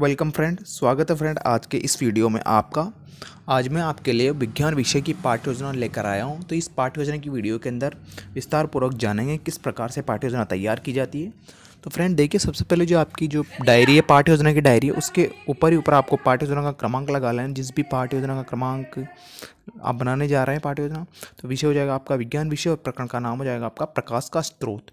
welcome friend स्वागत है friend आज के इस वीडियो में आपका आज मैं आपके लिए विज्ञान विषय की पाठ योजना लेकर आया हूं तो इस पाठ योजना की वीडियो के अंदर विस्तारपूर्वक जानेंगे किस प्रकार से पाठ योजना तैयार की जाती है तो फ्रेंड देखिए सबसे पहले जो आपकी जो डायरी है पाठ योजना की डायरी है उसके ऊपर ही ऊपर आपको पाठ योजना का क्रमांक लगा लेना जिस भी पाठ योजना का क्रमांक आप बनाने जा रहे हैं पार्ट योजना तो विषय हो जाएगा आपका विज्ञान विषय और प्रकरण का नाम हो जाएगा आपका प्रकाश का स्रोत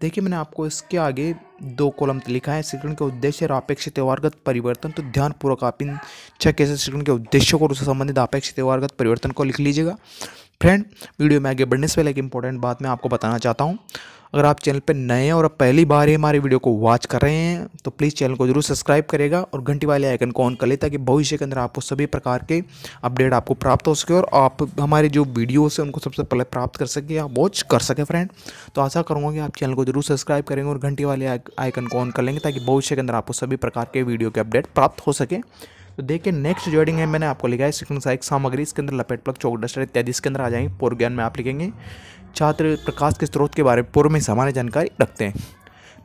देखिए मैंने आपको इसके आगे दो कॉलम लिखा है शिक्षण के उद्देश्य और अपेक्षित त्यौहारगत परिवर्तन तो ध्यानपूर्वक आप इन छः कैसे शिक्षण के उद्देश्यों और उससे संबंधित अपेक्षित त्यौहारगत परिवर्तन को लिख लीजिएगा फ्रेंड वीडियो में आगे बढ़ने से पहले एक इंपॉर्टेंट बात मैं आपको बताना चाहता हूँ अगर आप चैनल पर नए हैं और आप पहली बार ही हमारे वीडियो को वॉच कर रहे हैं तो प्लीज़ चैनल को जरूर सब्सक्राइब करेगा और घंटी वाले आइकन को ऑन कर ले ताकि भविष्य के अंदर आपको सभी प्रकार के अपडेट आपको प्राप्त हो सके और आप हमारे जो वीडियोस हैं उनको सबसे पहले प्राप्त कर सके या वॉच कर सके फ्रेंड तो आशा करूँगा कि आप चैनल को जरूर सब्सक्राइब करेंगे और घंटी वाले आइकन को ऑन कर लेंगे ताकि भविष्य के अंदर आपको सभी प्रकार के वीडियो के अपडेट प्राप्त हो सके तो देखिए नेक्स्ट जो है मैंने आपको लिखा है शिक्षण सहायक सामग्री इसके अंदर लपेट प्लग चौक डस्टर इत्यादि इसके अंदर आ जाएंगे पूर्व ज्ञान में आप लिखेंगे छात्र प्रकाश के स्रोत के बारे में पूर्व में सामान्य जानकारी रखते हैं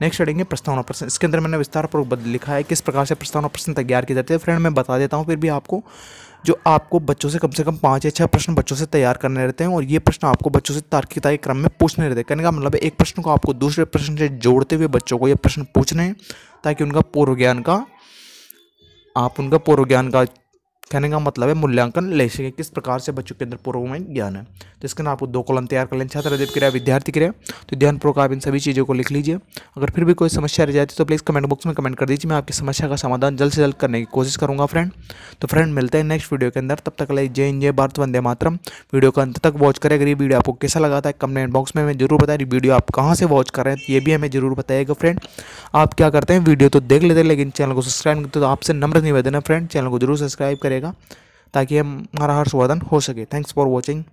नेक्स्ट हेडिंग प्रस्तावना प्रश्न इसके अंदर मैंने विस्तार पूर्वक लिखा है किस प्रकार से प्रस्तावना प्रश्न तैयार किए जाते हैं फ्रेंड मैं बता देता हूँ फिर भी आपको जो आपको बच्चों से कम से कम पाँच या छः प्रश्न बच्चों से तैयार करने रहते हैं और ये प्रश्न आपको बच्चों से तार्किकता के क्रम में पूछने रहते हैं कहने का मतलब एक प्रश्न को आपको दूसरे प्रश्न से जोड़ते हुए बच्चों को ये प्रश्न पूछने हैं ताकि उनका पूर्व ज्ञान का आप उनका पूर्व ज्ञान का कहने का मतलब है मूल्यांकन ले सके किस प्रकार से बच्चों के अंदर पूर्वमय ज्ञान है तो इसके ना आपको दो कॉलम तैयार कर लें अधिक क्रिया विद्यार्थी क्रिया तो ध्यानपूर्वक आप इन सभी चीज़ों को लिख लीजिए अगर फिर भी कोई समस्या रह जाती तो प्लीज़ कमेंट बॉक्स में कमेंट कर दीजिए मैं आपकी समस्या का समाधान जल्द से जल्द करने की कोशिश करूँगा फ्रेंड तो फ्रेंड मिलते हैं नेक्स्ट वीडियो के अंदर तब तक लिए जय जय भारत वंदे मातरम वीडियो का अंत तक वॉच करें अगर ये वीडियो आपको कैसा लगा था कमेंट बॉक्स में हमें जरूर बताएं वीडियो आप कहाँ से वॉच कर रहे हैं ये भी हमें जरूर बताएगा फ्रेंड आप क्या करते हैं वीडियो तो देख लेते हैं लेकिन चैनल को सब्सक्राइब करते तो आपसे नम्र निवेदन है फ्रेंड चैनल को जरूर सब्सक्राइब करेगा जाएगा ताकि हमारा हर्षवर्धन हो सके थैंक्स फॉर वॉचिंग